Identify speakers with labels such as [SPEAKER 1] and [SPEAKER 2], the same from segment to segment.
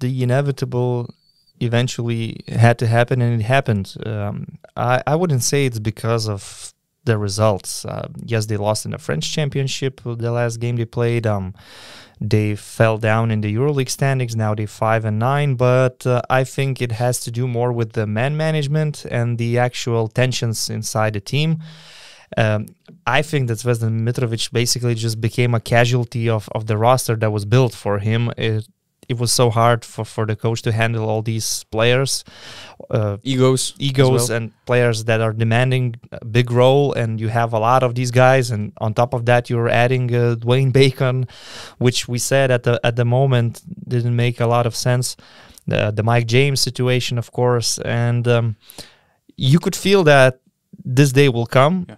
[SPEAKER 1] the inevitable eventually had to happen and it happened. Um, I, I wouldn't say it's because of the results. Uh, yes, they lost in the French Championship, uh, the last game they played. Um, they fell down in the EuroLeague standings. Now they five and nine. But uh, I think it has to do more with the man management and the actual tensions inside the team. Um, I think that Zvezdan Mitrovic basically just became a casualty of, of the roster that was built for him. It, it was so hard for, for the coach to handle all these players uh, egos egos well. and players that are demanding a big role and you have a lot of these guys and on top of that you're adding uh, Dwayne Bacon which we said at the at the moment didn't make a lot of sense the Mike James situation of course and um, you could feel that this day will come yeah.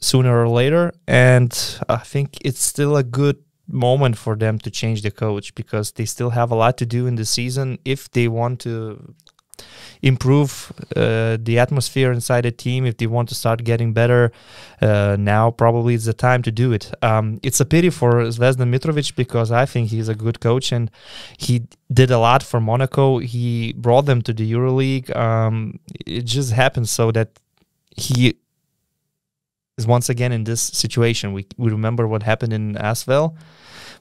[SPEAKER 1] sooner or later and I think it's still a good moment for them to change the coach because they still have a lot to do in the season if they want to improve uh, the atmosphere inside the team if they want to start getting better uh, now probably it's the time to do it um, it's a pity for Zvezda Mitrovic because I think he's a good coach and he did a lot for Monaco he brought them to the EuroLeague um, it just happened so that he is once again in this situation. We, we remember what happened in Asvel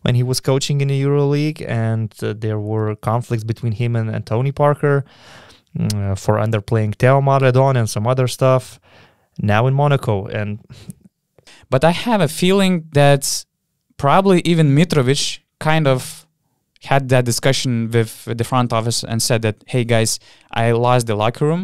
[SPEAKER 1] when he was coaching in the EuroLeague, and uh, there were conflicts between him and, and Tony Parker mm, uh, for underplaying Teo Maradon and some other stuff. Now in Monaco, and but I have a feeling
[SPEAKER 2] that probably even Mitrovic kind of had that discussion with the front office and said that, "Hey guys, I lost the locker room.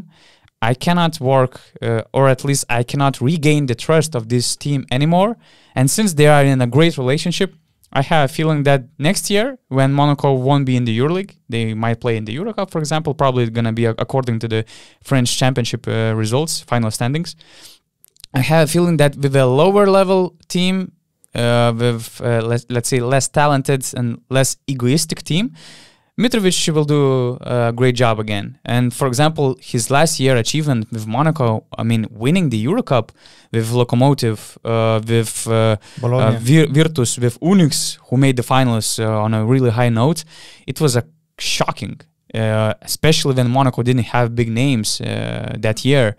[SPEAKER 2] I cannot work, uh, or at least I cannot regain the trust of this team anymore. And since they are in a great relationship, I have a feeling that next year, when Monaco won't be in the EuroLeague, they might play in the EuroCup, for example. Probably going to be according to the French Championship uh, results, final standings. I have a feeling that with a lower level team, uh, with uh, let's say less talented and less egoistic team, Mitrovic will do a great job again. And for example, his last year achievement with Monaco, I mean, winning the Euro Cup with Lokomotiv, uh, with uh, uh, Virtus, with Unix, who made the finals uh, on a really high note, it was a shocking, uh, especially when Monaco didn't have big names uh, that year.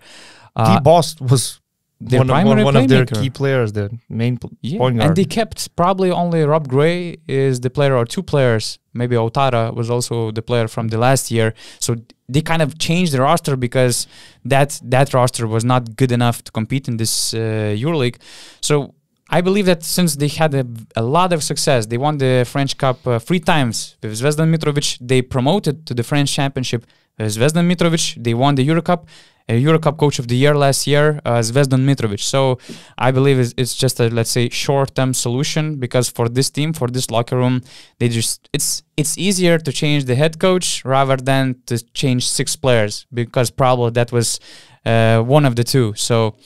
[SPEAKER 1] Uh, the boss was their one, primary one, one of their key players, the main pl- yeah. point guard. And they
[SPEAKER 2] kept probably only Rob Gray is the player or two players. Maybe Otara was also the player from the last year. So they kind of changed the roster because that that roster was not good enough to compete in this uh, EuroLeague. So I believe that since they had a, a, lot of success, they won the French Cup uh, three times with Zvezdan Mitrovic. They promoted to the French Championship. Uh, Zvezdan Mitrovic, they won the Euro Cup, Eurocup uh, Euro Cup Coach of the Year last year, uh, Zvezdan Mitrovic. So I believe it's, it's just a let's say short-term solution because for this team, for this locker room, they just it's it's easier to change the head coach rather than to change six players because probably that was uh, one of the two. So.